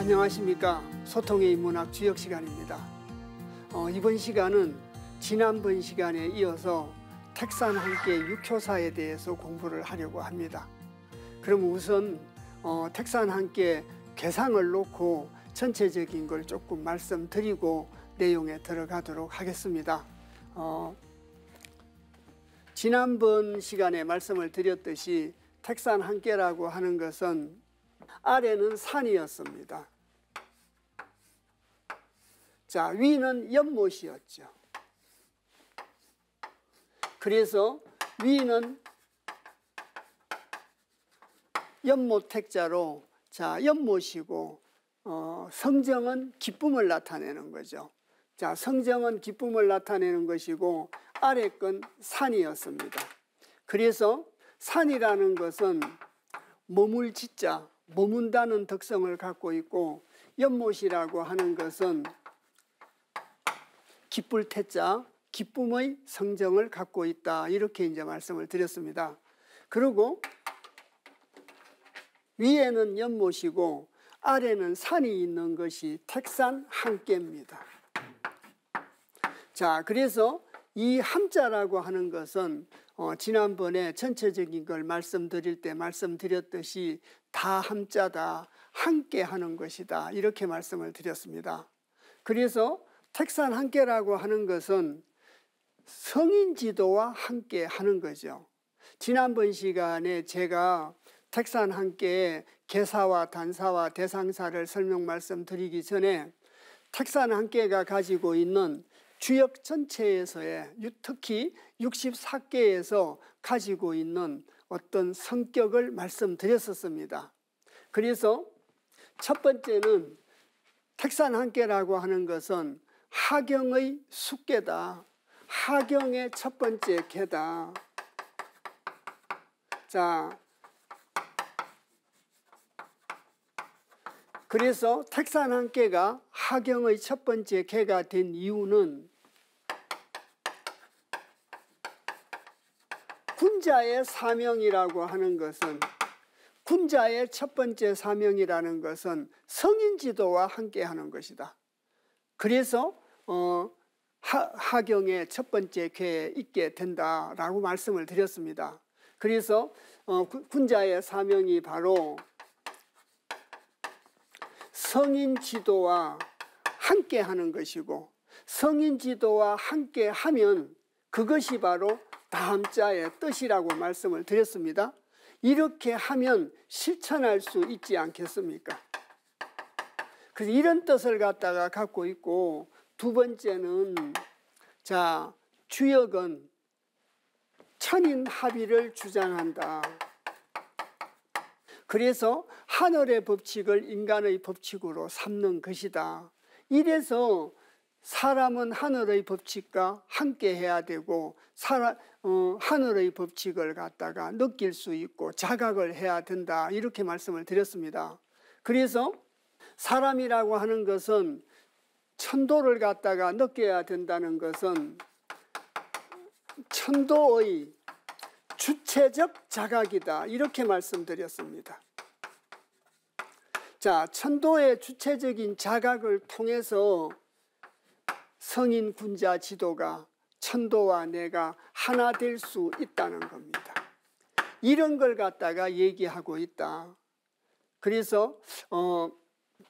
안녕하십니까 소통의 인문학 주역 시간입니다 어, 이번 시간은 지난번 시간에 이어서 택산 함께 육효사에 대해서 공부를 하려고 합니다 그럼 우선 어, 택산 함께 개상을 놓고 전체적인 걸 조금 말씀드리고 내용에 들어가도록 하겠습니다 어, 지난번 시간에 말씀을 드렸듯이 택산 한계라고 하는 것은 아래는 산이었습니다. 자, 위는 연못이었죠. 그래서 위는 연못 택자로 자, 연못이고 어, 성정은 기쁨을 나타내는 거죠. 자, 성정은 기쁨을 나타내는 것이고 아래 건 산이었습니다. 그래서 산이라는 것은 머물 짓자, 머문다는 특성을 갖고 있고 연못이라고 하는 것은 기쁠 태자 기쁨의 성정을 갖고 있다 이렇게 이제 말씀을 드렸습니다. 그리고 위에는 연못이고 아래는 산이 있는 것이 택산 함께입니다 자, 그래서 이 함자라고 하는 것은 어, 지난번에 전체적인 걸 말씀드릴 때 말씀드렸듯이 다 함자다, 함께 하는 것이다 이렇게 말씀을 드렸습니다. 그래서 택산 함께라고 하는 것은 성인 지도와 함께 하는 거죠. 지난번 시간에 제가 택산 함께 개사와 단사와 대상사를 설명 말씀드리기 전에 택산 함께가 가지고 있는 주역 전체에서의 특히 64개에서 가지고 있는 어떤 성격을 말씀드렸었습니다. 그래서 첫 번째는 택산 함께라고 하는 것은 하경의 숙계다. 하경의 첫 번째 개다. 자, 그래서 택산 한 개가 하경의 첫 번째 개가 된 이유는 군자의 사명이라고 하는 것은 군자의 첫 번째 사명이라는 것은 성인 지도와 함께 하는 것이다. 그래서 어, 하, 하경의 첫 번째 괴에 있게 된다라고 말씀을 드렸습니다. 그래서 어, 군자의 사명이 바로 성인 지도와 함께 하는 것이고 성인 지도와 함께 하면 그것이 바로 다음 자의 뜻이라고 말씀을 드렸습니다. 이렇게 하면 실천할 수 있지 않겠습니까? 그래서 이런 뜻을 갖다가 갖고 있고 두 번째는 자 주역은 천인 합의를 주장한다. 그래서 하늘의 법칙을 인간의 법칙으로 삼는 것이다. 이래서 사람은 하늘의 법칙과 함께 해야 되고 사람, 어, 하늘의 법칙을 갖다가 느낄 수 있고 자각을 해야 된다 이렇게 말씀을 드렸습니다. 그래서 사람이라고 하는 것은 천도를 갖다가 느껴야 된다는 것은 천도의 주체적 자각이다 이렇게 말씀드렸습니다. 자, 천도의 주체적인 자각을 통해서 성인 군자 지도가 천도와 내가 하나 될 수 있다는 겁니다. 이런 걸 갖다가 얘기하고 있다. 그래서 어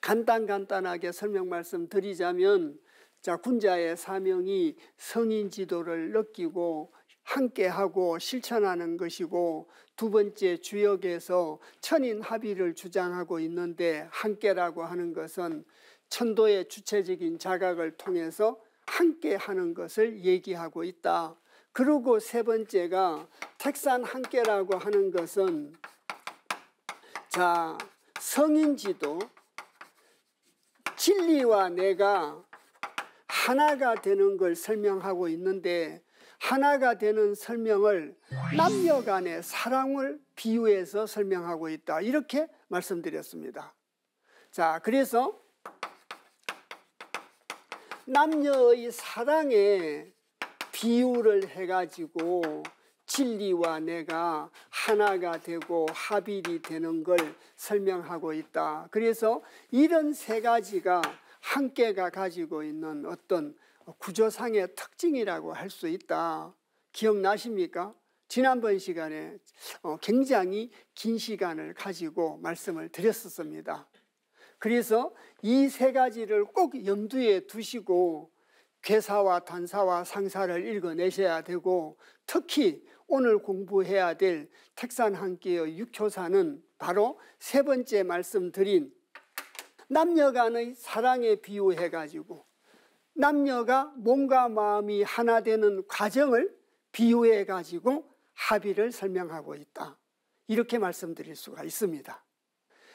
간단 간단하게 설명 말씀드리자면 자 군자의 사명이 성인 지도를 느끼고 함께하고 실천하는 것이고 두 번째 주역에서 천인 합의를 주장하고 있는데 함께라고 하는 것은 천도의 주체적인 자각을 통해서 함께하는 것을 얘기하고 있다. 그리고 세 번째가 택산 함께라고 하는 것은 자 성인 지도 진리와 내가 하나가 되는 걸 설명하고 있는데 하나가 되는 설명을 남녀 간의 사랑을 비유해서 설명하고 있다. 이렇게 말씀드렸습니다. 자, 그래서 남녀의 사랑에 비유를 해가지고 진리와 내가 하나가 되고 합일이 되는 걸 설명하고 있다. 그래서 이런 세 가지가 함께가 가지고 있는 어떤 구조상의 특징이라고 할 수 있다. 기억나십니까? 지난번 시간에 어, 굉장히 긴 시간을 가지고 말씀을 드렸었습니다. 그래서 이 세 가지를 꼭 염두에 두시고 괴사와 단사와 상사를 읽어내셔야 되고 특히 오늘 공부해야 될 택산 한끼의 육효사는 바로 세 번째 말씀드린 남녀간의 사랑에 비유해 가지고 남녀가 몸과 마음이 하나 되는 과정을 비유해 가지고 합의를 설명하고 있다. 이렇게 말씀드릴 수가 있습니다.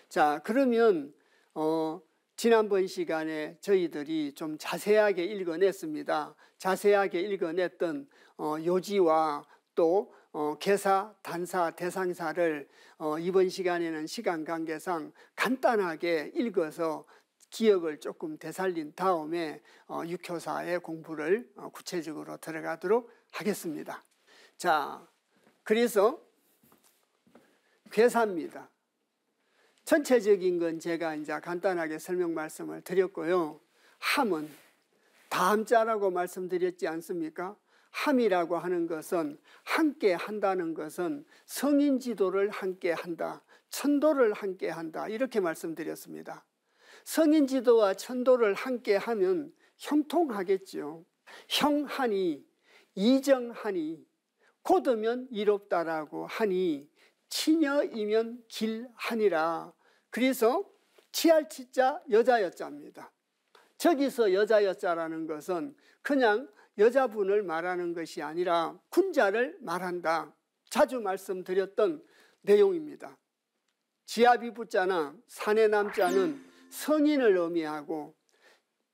자, 그러면 어, 지난번 시간에 저희들이 좀 자세하게 읽어냈습니다. 자세하게 읽어냈던 어, 요지와 또 어, 개사, 단사, 대상사를 어, 이번 시간에는 시간 관계상 간단하게 읽어서 기억을 조금 되살린 다음에 어, 육효사의 공부를 어, 구체적으로 들어가도록 하겠습니다. 자, 그래서 괴사입니다. 전체적인 건 제가 이제 간단하게 설명 말씀을 드렸고요. 함은 다음자라고 말씀드렸지 않습니까? 함이라고 하는 것은 함께 한다는 것은 성인 지도를 함께 한다. 천도를 함께 한다. 이렇게 말씀드렸습니다. 성인 지도와 천도를 함께 하면 형통하겠죠 형하니 이정하니 곧으면 이롭다라고 하니 치녀이면 길하니라. 그래서 치할치자 여자여자입니다. 저기서 여자여자라는 것은 그냥 여자분을 말하는 것이 아니라 군자를 말한다. 자주 말씀드렸던 내용입니다. 지압이 붙자나 산에 남자는 성인을 의미하고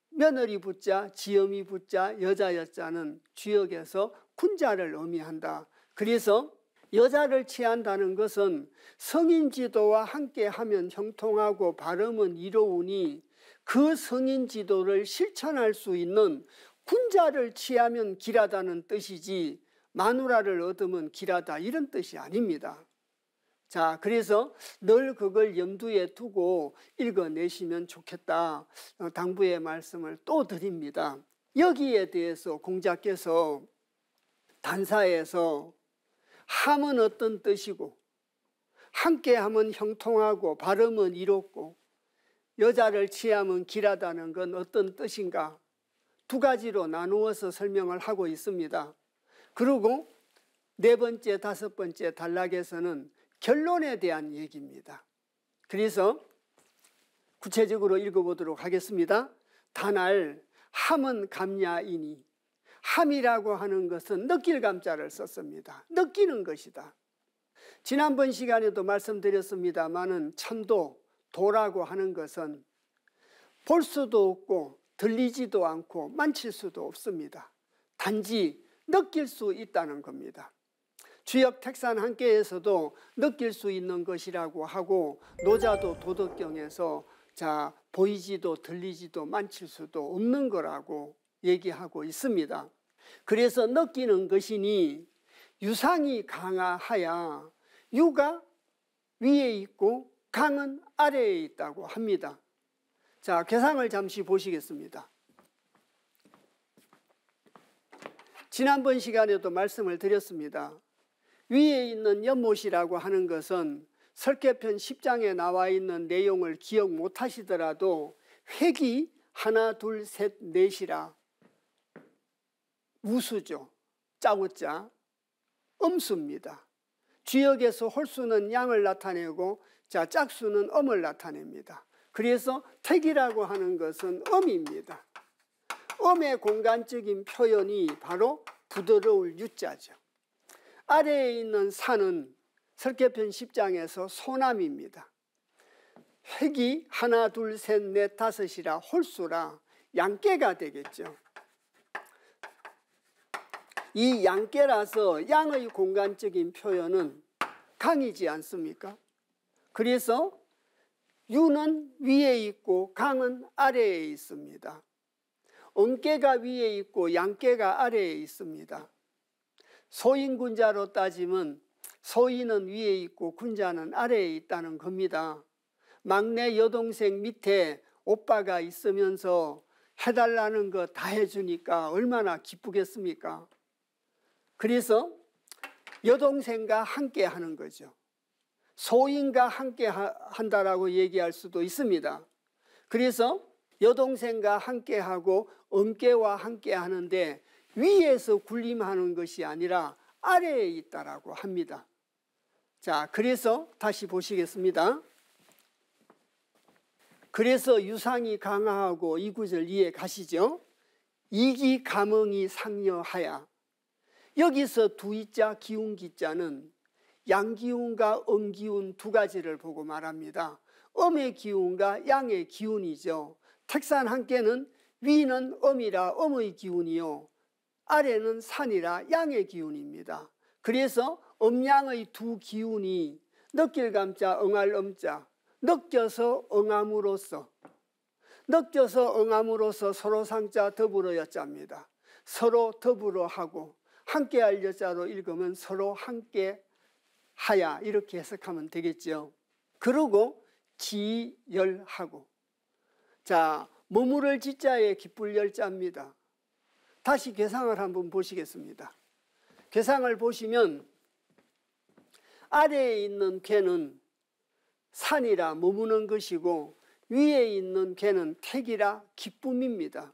며느리 붙자, 지엄이 붙자, 여자 여자는 주역에서 군자를 의미한다. 그래서 여자를 취한다는 것은 성인 지도와 함께 하면 형통하고 발음은 이로우니 그 성인 지도를 실천할 수 있는 군자를 취하면 길하다는 뜻이지 마누라를 얻으면 길하다 이런 뜻이 아닙니다. 자, 그래서 늘 그걸 염두에 두고 읽어내시면 좋겠다. 어, 당부의 말씀을 또 드립니다. 여기에 대해서 공자께서 단사에서 함은 어떤 뜻이고 함께 함은 형통하고 발음은 이롭고 여자를 취하면 길하다는 건 어떤 뜻인가 두 가지로 나누어서 설명을 하고 있습니다. 그리고 네 번째, 다섯 번째 단락에서는 결론에 대한 얘기입니다. 그래서 구체적으로 읽어보도록 하겠습니다. 단알 함은 감야이니 함이라고 하는 것은 느낄 감자를 썼습니다. 느끼는 것이다. 지난번 시간에도 말씀드렸습니다만은 참도 도라고 하는 것은 볼 수도 없고 들리지도 않고 만칠 수도 없습니다. 단지 느낄 수 있다는 겁니다. 주역 택산 한께에서도 느낄 수 있는 것이라고 하고 노자도 도덕경에서 자 보이지도 들리지도 만질 수도 없는 거라고 얘기하고 있습니다. 그래서 느끼는 것이니 유상이 강하야 유가 위에 있고 강은 아래에 있다고 합니다. 자, 계상을 잠시 보시겠습니다. 지난번 시간에도 말씀을 드렸습니다. 위에 있는 연못이라고 하는 것은 설계편 10장에 나와 있는 내용을 기억 못하시더라도 획이 하나, 둘, 셋, 넷이라 우수죠. 짜고짜 음수입니다. 주역에서 홀수는 양을 나타내고 자 짝수는 음을 나타냅니다. 그래서 택이라고 하는 것은 음입니다. 음의 공간적인 표현이 바로 부드러울 유자죠. 아래에 있는 산은 설계편 10장에서 소남입니다. 획이 하나 둘 셋 넷 다섯이라 홀수라 양계가 되겠죠. 이 양계라서 양의 공간적인 표현은 강이지 않습니까? 그래서 유는 위에 있고 강은 아래에 있습니다. 음깨가 위에 있고 양깨가 아래에 있습니다. 소인 군자로 따지면 소인은 위에 있고 군자는 아래에 있다는 겁니다. 막내 여동생 밑에 오빠가 있으면서 해달라는 거 다 해주니까 얼마나 기쁘겠습니까? 그래서 여동생과 함께 하는 거죠. 소인과 함께 한다라고 얘기할 수도 있습니다. 그래서 여동생과 함께하고 엄께와 함께하는데 위에서 군림하는 것이 아니라 아래에 있다라고 합니다. 자, 그래서 다시 보시겠습니다. 그래서 유상이 강하고 이 구절 이해 가시죠? 이기 감흥이 상여하야. 여기서 두이자 기운기자는 양기운과 음기운 두 가지를 보고 말합니다. 음의 기운과 양의 기운이죠. 택산 한 개는 위는 음이라 음의 기운이요. 아래는 산이라 양의 기운입니다. 그래서 음양의 두 기운이 느낄감자 응할음자 느껴서 응함으로써 느껴서 응함으로써 서로 상자 더불어 여자입니다. 서로 더불어 하고 함께 할 여자로 읽으면 서로 함께 하야 이렇게 해석하면 되겠죠. 그러고 지열하고 자 머무를 지자에 기쁠 열자입니다. 다시 개상을 한번 보시겠습니다. 개상을 보시면 아래에 있는 개는 산이라 머무는 것이고 위에 있는 개는 택이라 기쁨입니다.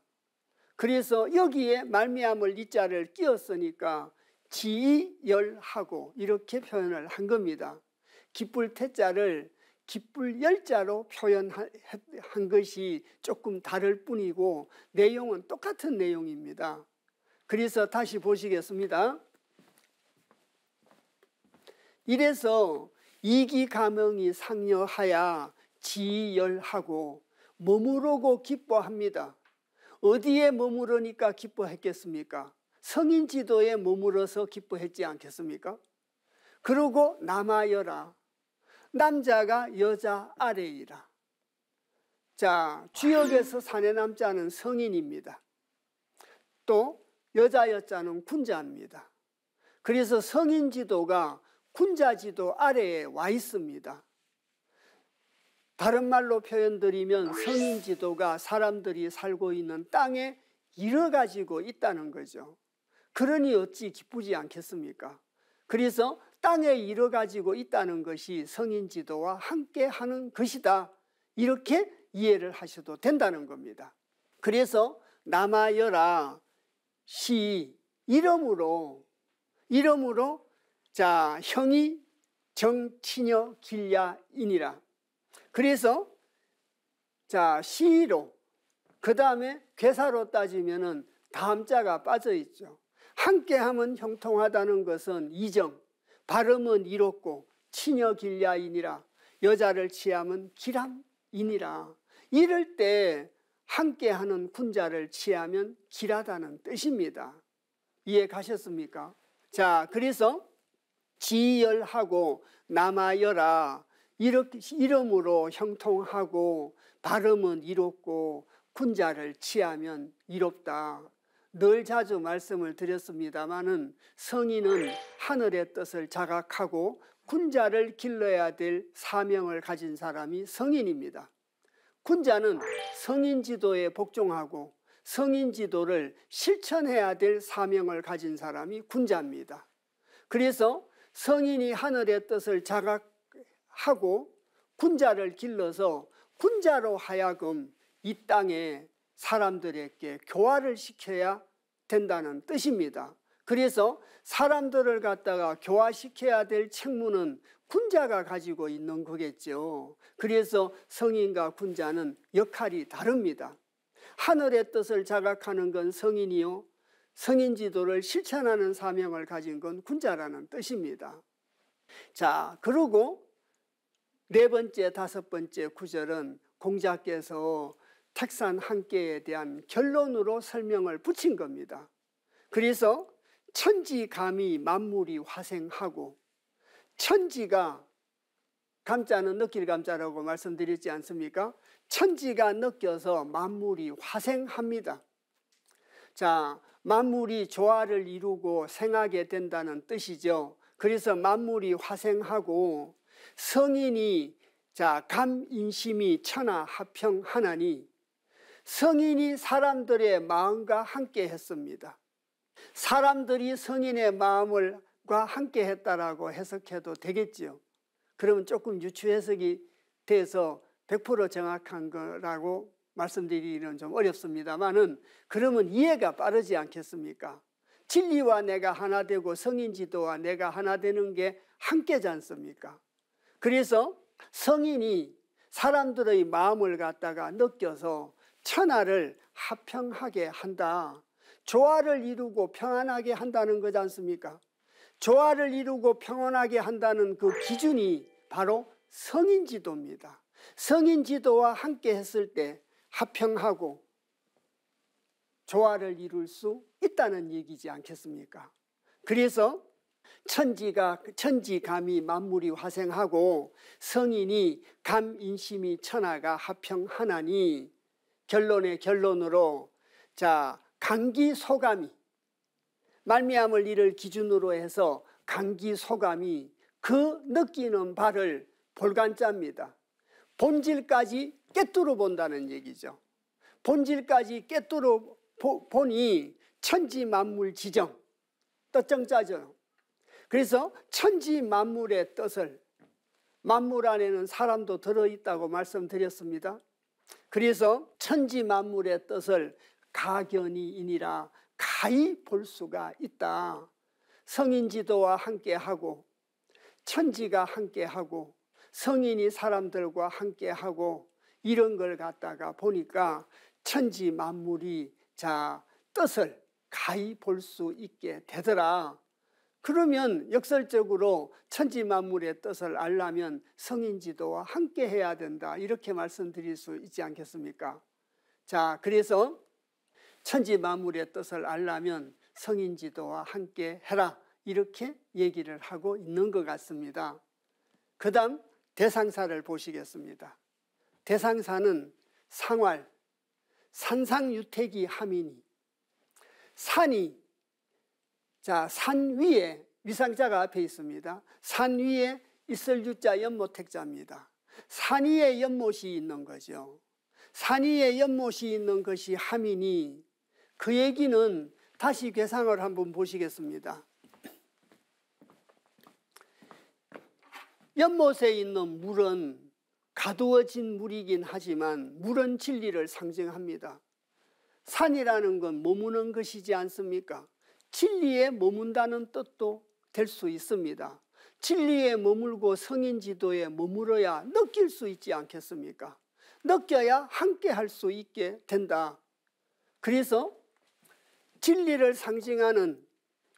그래서 여기에 말미암을 이자를 끼었으니까 기열하고 이렇게 표현을 한 겁니다. 기쁠 태자를 기쁠 열자로 표현한 것이 조금 다를 뿐이고 내용은 똑같은 내용입니다. 그래서 다시 보시겠습니다. 이래서 이기감명이 상여하야 지열하고 머무르고 기뻐합니다. 어디에 머무르니까 기뻐했겠습니까? 성인 지도에 머물어서 기뻐했지 않겠습니까? 그러고 남하여라. 남자가 여자 아래이라. 자, 주역에서 사내 남자는 성인입니다. 또 여자 여자는 군자입니다. 그래서 성인 지도가 군자 지도 아래에 와 있습니다. 다른 말로 표현드리면 성인 지도가 사람들이 살고 있는 땅에 이뤄 가지고 있다는 거죠. 그러니 어찌 기쁘지 않겠습니까? 그래서 땅에 이어 가지고 있다는 것이 성인 지도와 함께 하는 것이다. 이렇게 이해를 하셔도 된다는 겁니다. 그래서 남아여라 시 이름으로 이름으로 자 형이 정치녀 길야인이라. 그래서 자 시로 그 다음에 괴사로 따지면은 다음자가 빠져 있죠. 함께함은 형통하다는 것은 이정, 발음은 이롭고 친여 길야이니라 여자를 취함은 기람이니라 이럴 때 함께하는 군자를 취하면 길하다는 뜻입니다. 이해 가셨습니까? 자, 그래서 지열하고 남아여라 이렇게 이름으로 형통하고 발음은 이롭고 군자를 취하면 이롭다. 늘 자주 말씀을 드렸습니다마는 성인은 하늘의 뜻을 자각하고 군자를 길러야 될 사명을 가진 사람이 성인입니다. 군자는 성인 지도에 복종하고 성인 지도를 실천해야 될 사명을 가진 사람이 군자입니다. 그래서 성인이 하늘의 뜻을 자각하고 군자를 길러서 군자로 하여금 이 땅에 사람들에게 교화를 시켜야 된다는 뜻입니다. 그래서 사람들을 갖다가 교화시켜야 될 책무는 군자가 가지고 있는 거겠죠. 그래서 성인과 군자는 역할이 다릅니다. 하늘의 뜻을 자각하는 건 성인이요. 성인 지도를 실천하는 사명을 가진 건 군자라는 뜻입니다. 자, 그리고 네 번째, 다섯 번째 구절은 공자께서 탁산 한 개에 대한 결론으로 설명을 붙인 겁니다. 그래서 천지감이 만물이 화생하고 천지가 감자는 느낄 감자라고 말씀드렸지 않습니까? 천지가 느껴서 만물이 화생합니다. 자, 만물이 조화를 이루고 생하게 된다는 뜻이죠. 그래서 만물이 화생하고 성인이 자, 감인심이 천하 합평하나니 성인이 사람들의 마음과 함께 했습니다. 사람들이 성인의 마음과 함께 했다라고 해석해도 되겠지요. 그러면 조금 유추 해석이 돼서 100% 정확한 거라고 말씀드리기는 좀 어렵습니다만은 그러면 이해가 빠르지 않겠습니까? 진리와 내가 하나 되고 성인 지도와 내가 하나 되는 게 함께지 않습니까? 그래서 성인이 사람들의 마음을 갖다가 느껴서 천하를 합평하게 한다. 조화를 이루고 평안하게 한다는 거지 않습니까? 조화를 이루고 평온하게 한다는 그 기준이 바로 성인 지도입니다. 성인 지도와 함께 했을 때 합평하고 조화를 이룰 수 있다는 얘기지 않겠습니까? 그래서 천지가 천지 감이 만물이 화생하고 성인이 감 인심이 천하가 합평하나니 결론의 결론으로 자 감기 소감이 말미암을 이를 기준으로 해서 감기 소감이 그 느끼는 바를 볼관자입니다 본질까지 깨뚫어 본다는 얘기죠. 본질까지 깨뚫어 보니 천지 만물 지정 뜻정자죠. 그래서 천지 만물의 뜻을 만물 안에는 사람도 들어있다고 말씀드렸습니다. 그래서 천지 만물의 뜻을 가견이이니라 가히 볼 수가 있다. 성인 지도와 함께하고 천지가 함께하고 성인이 사람들과 함께하고 이런 걸 갖다가 보니까 천지 만물이 자 뜻을 가히 볼 수 있게 되더라. 그러면 역설적으로 천지 만물의 뜻을 알려면 성인 지도와 함께 해야 된다. 이렇게 말씀드릴 수 있지 않겠습니까? 자, 그래서 천지 만물의 뜻을 알려면 성인 지도와 함께 해라. 이렇게 얘기를 하고 있는 것 같습니다. 그 다음 대상사를 보시겠습니다. 대상사는 상활, 산상유택이 함이니 산이 자, 산 위에 위상자가 앞에 있습니다. 산 위에 있슬 유자 연못택자입니다. 산 위에 연못이 있는 거죠. 산 위에 연못이 있는 것이 함이니 그 얘기는 다시 괴상을 한번 보시겠습니다. 연못에 있는 물은 가두어진 물이긴 하지만 물은 진리를 상징합니다. 산이라는 건 머무는 것이지 않습니까? 진리에 머문다는 뜻도 될 수 있습니다. 진리에 머물고 성인 지도에 머물어야 느낄 수 있지 않겠습니까? 느껴야 함께 할 수 있게 된다. 그래서 진리를 상징하는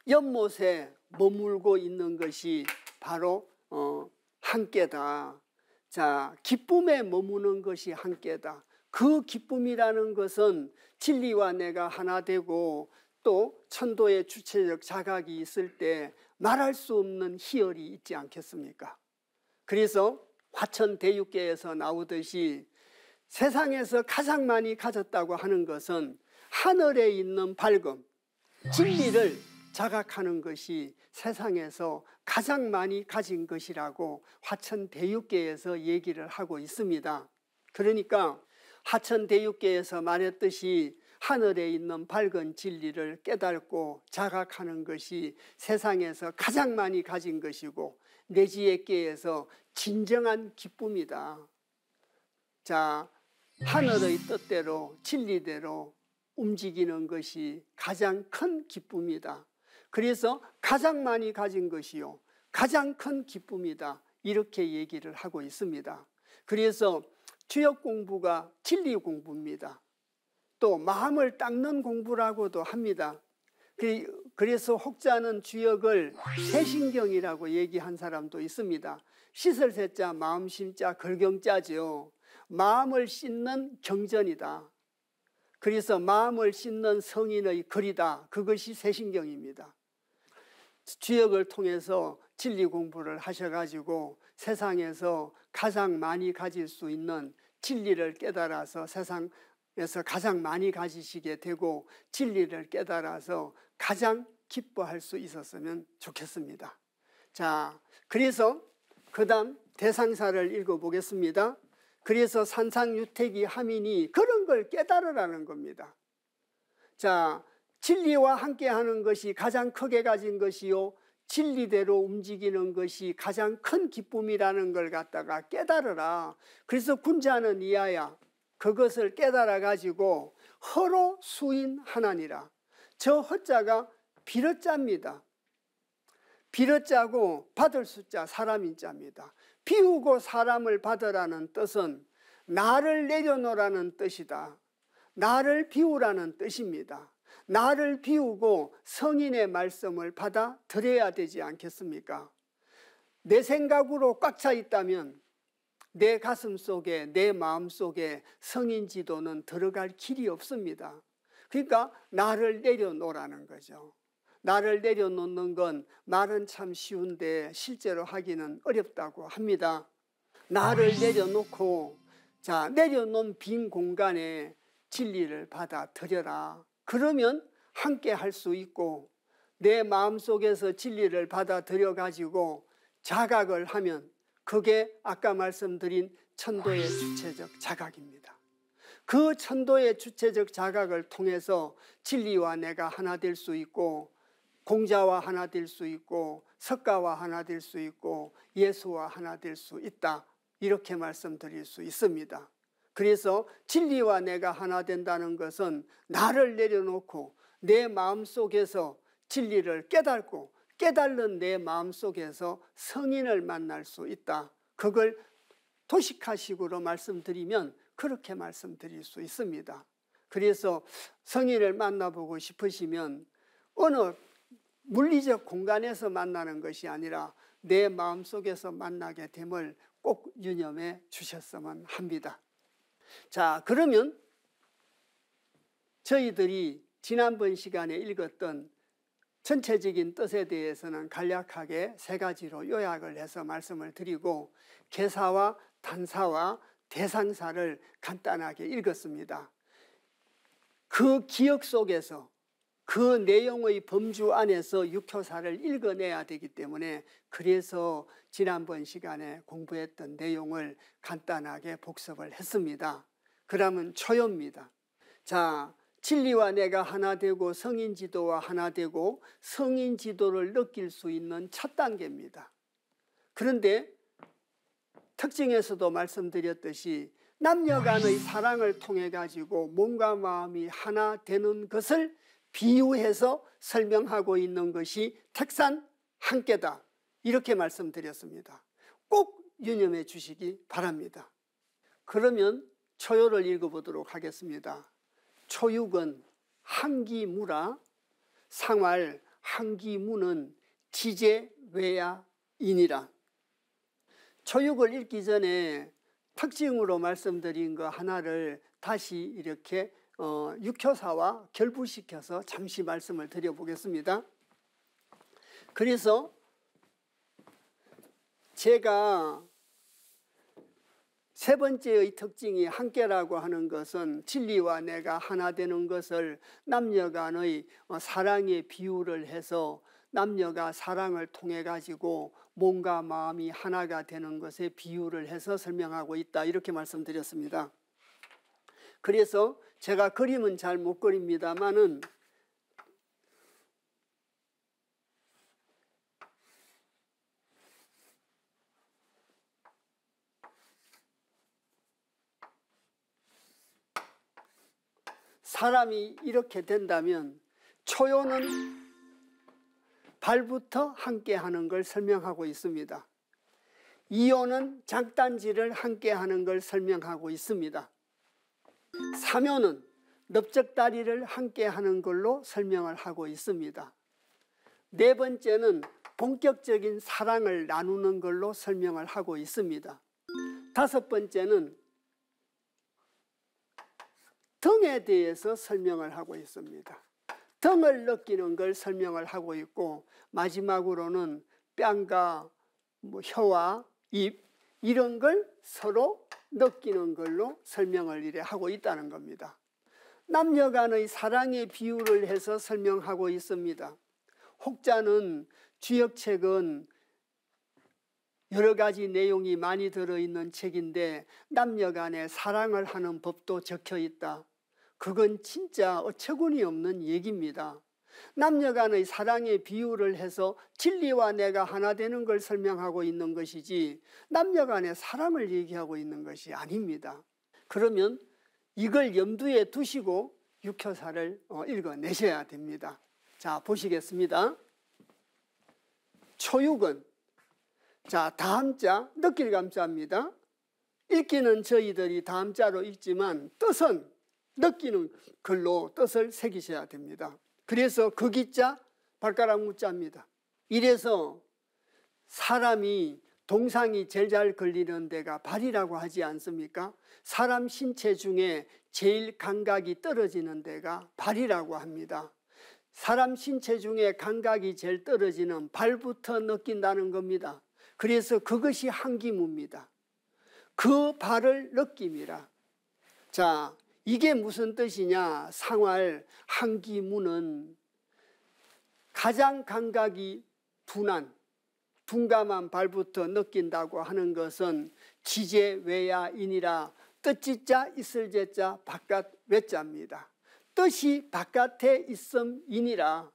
연못에 머물고 있는 것이 바로 어, 함께다. 자, 기쁨에 머무는 것이 함께다. 그 기쁨이라는 것은 진리와 내가 하나 되고 또 천도의 주체적 자각이 있을 때 말할 수 없는 희열이 있지 않겠습니까? 그래서 화천대육계에서 나오듯이 세상에서 가장 많이 가졌다고 하는 것은 하늘에 있는 밝음, 진리를 자각하는 것이 세상에서 가장 많이 가진 것이라고 화천대육계에서 얘기를 하고 있습니다. 그러니까 하천대육계에서 말했듯이 하늘에 있는 밝은 진리를 깨닫고 자각하는 것이 세상에서 가장 많이 가진 것이고 내지의깨에서 진정한 기쁨이다. 자, 하늘의 뜻대로 진리대로 움직이는 것이 가장 큰 기쁨이다. 그래서 가장 많이 가진 것이요. 가장 큰 기쁨이다. 이렇게 얘기를 하고 있습니다. 그래서 주역 공부가 진리 공부입니다. 또 마음을 닦는 공부라고도 합니다. 그, 그래서 혹자는 주역을 세신경이라고 얘기한 사람도 있습니다. 씻을 세자, 마음 심자, 글경자지요. 마음을 씻는 경전이다. 그래서 마음을 씻는 성인의 글이다. 그것이 세신경입니다. 주역을 통해서 진리 공부를 하셔가지고 세상에서 가장 많이 가질 수 있는 진리를 깨달아서 세상 에서 가장 많이 가지시게 되고 진리를 깨달아서 가장 기뻐할 수 있었으면 좋겠습니다. 자, 그래서 그다음 대상사를 읽어보겠습니다. 그래서 산상유택이 함이니 그런 걸 깨달으라는 겁니다. 자, 진리와 함께하는 것이 가장 크게 가진 것이요. 진리대로 움직이는 것이 가장 큰 기쁨이라는 걸 갖다가 깨달으라. 그래서 군자는 이하야. 그것을 깨달아 가지고 허로 수인하나니라. 저 허자가 비럿자입니다. 비럿자고 받을 숫자 사람인 자입니다. 비우고 사람을 받으라는 뜻은 나를 내려놓으라는 뜻이다. 나를 비우라는 뜻입니다. 나를 비우고 성인의 말씀을 받아들여야 되지 않겠습니까? 내 생각으로 꽉 차 있다면 내 가슴 속에 내 마음 속에 성인 지도는 들어갈 길이 없습니다. 그러니까 나를 내려놓으라는 거죠. 나를 내려놓는 건 말은 참 쉬운데 실제로 하기는 어렵다고 합니다. 나를 내려놓고 자 내려놓은 빈 공간에 진리를 받아들여라. 그러면 함께 할 수 있고 내 마음속에서 진리를 받아들여 가지고 자각을 하면 그게 아까 말씀드린 천도의 주체적 자각입니다. 그 천도의 주체적 자각을 통해서 진리와 내가 하나 될 수 있고 공자와 하나 될 수 있고 석가와 하나 될 수 있고 예수와 하나 될 수 있다. 이렇게 말씀드릴 수 있습니다. 그래서 진리와 내가 하나 된다는 것은 나를 내려놓고 내 마음 속에서 진리를 깨닫고 깨달는 내 마음속에서 성인을 만날 수 있다. 그걸 도식화식으로 말씀드리면 그렇게 말씀드릴 수 있습니다. 그래서 성인을 만나보고 싶으시면 어느 물리적 공간에서 만나는 것이 아니라 내 마음속에서 만나게 됨을 꼭 유념해 주셨으면 합니다. 자, 그러면 저희들이 지난번 시간에 읽었던 전체적인 뜻에 대해서는 간략하게 세 가지로 요약을 해서 말씀을 드리고 개사와 단사와 대상사를 간단하게 읽었습니다. 그 기억 속에서 그 내용의 범주 안에서 육효사를 읽어내야 되기 때문에 그래서 지난번 시간에 공부했던 내용을 간단하게 복습을 했습니다. 그러면 초요입니다. 자, 진리와 내가 하나 되고 성인 지도와 하나 되고 성인 지도를 느낄 수 있는 첫 단계입니다. 그런데 특징에서도 말씀드렸듯이 남녀 간의 사랑을 통해 가지고 몸과 마음이 하나 되는 것을 비유해서 설명하고 있는 것이 택산 한께다. 이렇게 말씀드렸습니다. 꼭 유념해 주시기 바랍니다. 그러면 초요를 읽어보도록 하겠습니다. 초육은 한기무라 상활 한기무는 지제 외야인이라 초육을 읽기 전에 특징으로 말씀드린 거 하나를 다시 이렇게 어, 육효사와 결부시켜서 잠시 말씀을 드려보겠습니다. 그래서 제가 세 번째의 특징이 함께라고 하는 것은 진리와 내가 하나 되는 것을 남녀 간의 어, 사랑의 비유를 해서 남녀가 사랑을 통해 가지고 몸과 마음이 하나가 되는 것에 비유를 해서 설명하고 있다 이렇게 말씀드렸습니다. 그래서 제가 그림은 잘 못 그립니다만은 사람이 이렇게 된다면 초요는 발부터 함께 하는 걸 설명하고 있습니다. 이요는 장단지를 함께 하는 걸 설명하고 있습니다. 사묘는 넓적다리를 함께 하는 걸로 설명을 하고 있습니다. 네 번째는 본격적인 사랑을 나누는 걸로 설명을 하고 있습니다. 다섯 번째는 등에 대해서 설명을 하고 있습니다. 등을 느끼는 걸 설명을 하고 있고 마지막으로는 뺨과 뭐 혀와 입 이런 걸 서로 느끼는 걸로 설명을 이래 하고 있다는 겁니다. 남녀간의 사랑의 비유를 해서 설명하고 있습니다. 혹자는 주역책은 여러 가지 내용이 많이 들어있는 책인데 남녀간의 사랑을 하는 법도 적혀 있다. 그건 진짜 어처구니 없는 얘기입니다. 남녀간의 사랑의 비유를 해서 진리와 내가 하나 되는 걸 설명하고 있는 것이지 남녀간의 사랑을 얘기하고 있는 것이 아닙니다. 그러면 이걸 염두에 두시고 육효사를 어, 읽어내셔야 됩니다. 자 보시겠습니다. 초육은 자 다음자 느낄 감자입니다. 읽기는 저희들이 다음자로 읽지만 뜻은 느끼는 글로 뜻을 새기셔야 됩니다. 그래서 거기자 발가락 무자입니다. 이래서 사람이 동상이 제일 잘 걸리는 데가 발이라고 하지 않습니까? 사람 신체 중에 제일 감각이 떨어지는 데가 발이라고 합니다. 사람 신체 중에 감각이 제일 떨어지는 발부터 느낀다는 겁니다. 그래서 그것이 한기무입니다. 그 발을 느낌이라. 자, 이게 무슨 뜻이냐? 상활 한기문은 가장 감각이 분한 둔감한 발부터 느낀다고 하는 것은 지제 외야인이라 뜻짓자 있을제자 바깥 외자입니다. 뜻이 바깥에 있음이니라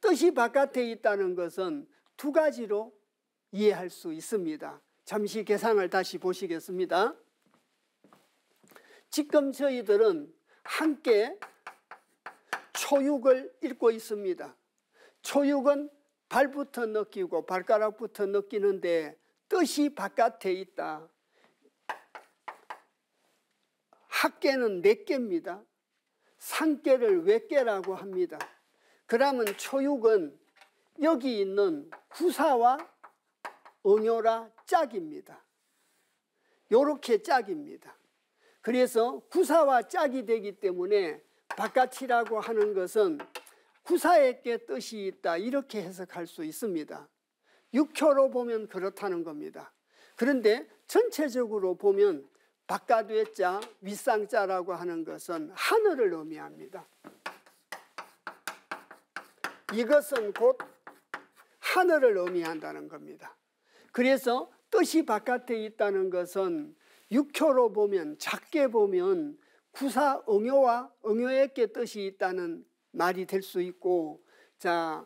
뜻이 바깥에 있다는 것은 두 가지로 이해할 수 있습니다. 잠시 계상을 다시 보시겠습니다. 지금 저희들은 함께 초육을 읽고 있습니다. 초육은 발부터 느끼고 발가락부터 느끼는데 뜻이 바깥에 있다. 학계는 네 개입니다. 상계를 외계라고 합니다. 그러면 초육은 여기 있는 구사와 응요라 짝입니다. 요렇게 짝입니다. 그래서 구사와 짝이 되기 때문에 바깥이라고 하는 것은 구사에게 뜻이 있다 이렇게 해석할 수 있습니다. 육효로 보면 그렇다는 겁니다. 그런데 전체적으로 보면 바깥의 자, 윗상자라고 하는 것은 하늘을 의미합니다. 이것은 곧 하늘을 의미한다는 겁니다. 그래서 뜻이 바깥에 있다는 것은 육효로 보면 작게 보면 구사 응효와 응효에게 뜻이 있다는 말이 될 수 있고 자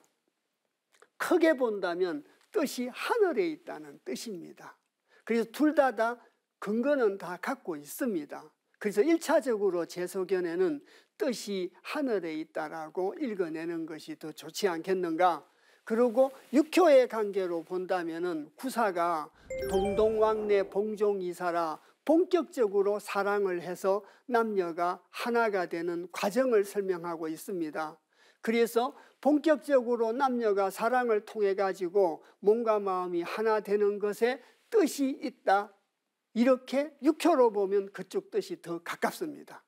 크게 본다면 뜻이 하늘에 있다는 뜻입니다. 그래서 둘 다 다 근거는 다 갖고 있습니다. 그래서 1차적으로 재소견에는 뜻이 하늘에 있다라고 읽어내는 것이 더 좋지 않겠는가. 그리고 육효의 관계로 본다면 구사가 동동왕래 봉종이사라 본격적으로 사랑을 해서 남녀가 하나가 되는 과정을 설명하고 있습니다. 그래서 본격적으로 남녀가 사랑을 통해 가지고 몸과 마음이 하나 되는 것에 뜻이 있다. 이렇게 육혀로 보면 그쪽 뜻이 더 가깝습니다.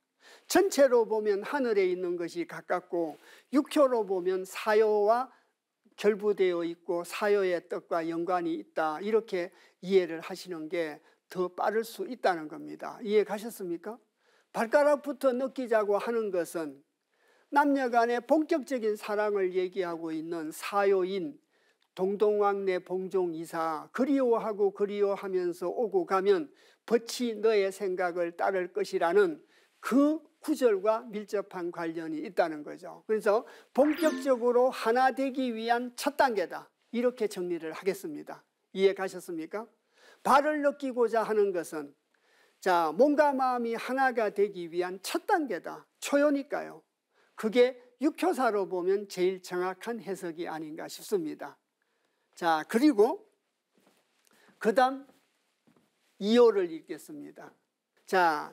전체로 보면 하늘에 있는 것이 가깝고 육혀로 보면 사요와 결부되어 있고 사요의 뜻과 연관이 있다. 이렇게 이해를 하시는 게더 빠를 수 있다는 겁니다. 이해 가셨습니까? 발가락부터 느끼자고 하는 것은 남녀 간의 본격적인 사랑을 얘기하고 있는 사요인 동동왕래 봉종이사 그리워하고 그리워하면서 오고 가면 버치 너의 생각을 따를 것이라는 그 구절과 밀접한 관련이 있다는 거죠. 그래서 본격적으로 하나 되기 위한 첫 단계다. 이렇게 정리를 하겠습니다. 이해 가셨습니까? 발을 느끼고자 하는 것은 자, 몸과 마음이 하나가 되기 위한 첫 단계다. 초요니까요. 그게 육효사로 보면 제일 정확한 해석이 아닌가 싶습니다. 자, 그리고 그 다음 2호를 읽겠습니다. 자,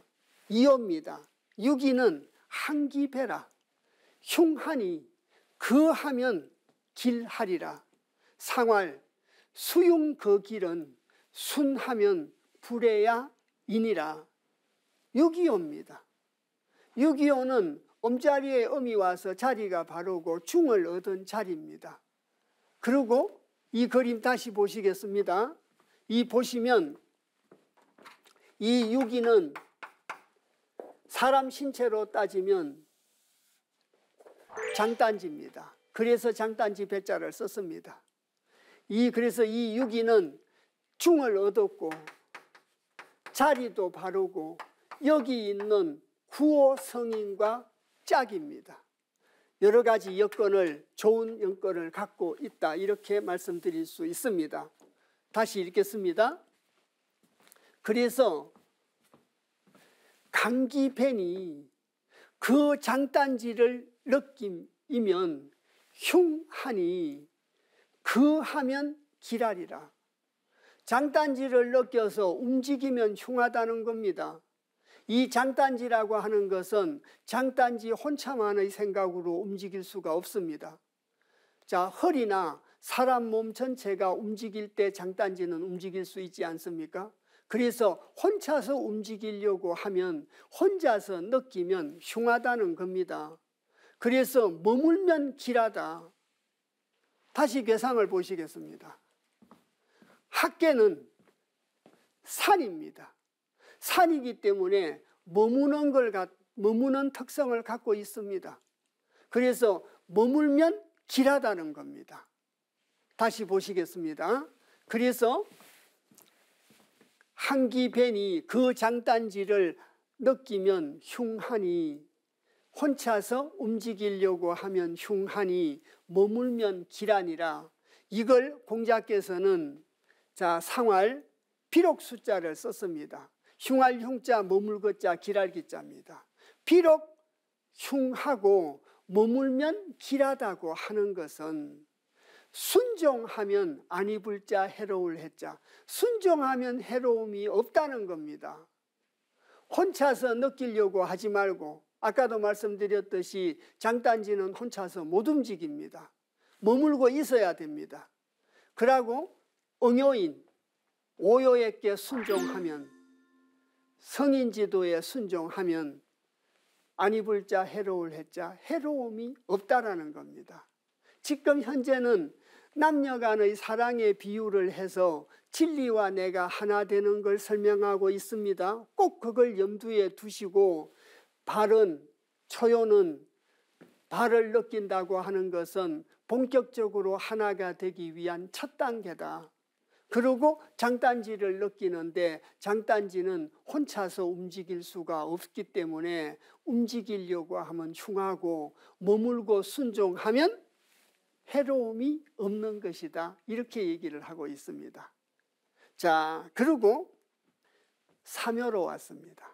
2호입니다. 6위는 한기배라. 흉하니 그 하면 길하리라. 상활, 수용 그 길은 순하면 불에야 이니라 6.25입니다. 6.25는 엄자리에 엄이 와서 자리가 바르고 중을 얻은 자리입니다. 그리고 이 그림 다시 보시겠습니다. 이 보시면 이6기는 사람 신체로 따지면 장단지입니다. 그래서 장단지 배자를 썼습니다. 이 그래서 이6기는 중을 얻었고 자리도 바르고 여기 있는 구호 성인과 짝입니다. 여러 가지 여건을 좋은 여건을 갖고 있다 이렇게 말씀드릴 수 있습니다. 다시 읽겠습니다. 그래서 강기팬이 그 장단지를 느끼면 흉하니 그 하면 기랄이라 장단지를 느껴서 움직이면 흉하다는 겁니다. 이 장단지라고 하는 것은 장단지 혼자만의 생각으로 움직일 수가 없습니다. 자, 허리나 사람 몸 전체가 움직일 때 장단지는 움직일 수 있지 않습니까? 그래서 혼자서 움직이려고 하면 혼자서 느끼면 흉하다는 겁니다. 그래서 머물면 길하다. 다시 괴상을 보시겠습니다. 학계는 산입니다. 산이기 때문에 머무는 걸 갖, 머무는 특성을 갖고 있습니다. 그래서 머물면 길하다는 겁니다. 다시 보시겠습니다. 그래서 한기변이 그 장단지를 느끼면 흉하니 혼자서 움직이려고 하면 흉하니 머물면 길하니라 이걸 공자께서는 자, 상활, 비록 숫자를 썼습니다. 흉할 흉자, 머물것 자, 기알기 자입니다. 비록 흉하고 머물면 길하다고 하는 것은 순종하면 안입불 자, 해로울 했자 순종하면 해로움이 없다는 겁니다. 혼자서 느끼려고 하지 말고 아까도 말씀드렸듯이 장단지는 혼자서 못 움직입니다. 머물고 있어야 됩니다. 그러고 응요인 오요에게 순종하면 성인 지도에 순종하면 안입불자 해로울 했자 해로움이 없다라는 겁니다. 지금 현재는 남녀간의 사랑의 비유를 해서 진리와 내가 하나 되는 걸 설명하고 있습니다. 꼭 그걸 염두에 두시고 발은 초요는 발을 느낀다고 하는 것은 본격적으로 하나가 되기 위한 첫 단계다. 그리고 장단지를 느끼는데 장단지는 혼자서 움직일 수가 없기 때문에 움직이려고 하면 흉하고 머물고 순종하면 해로움이 없는 것이다. 이렇게 얘기를 하고 있습니다. 자, 그리고 사묘로 왔습니다.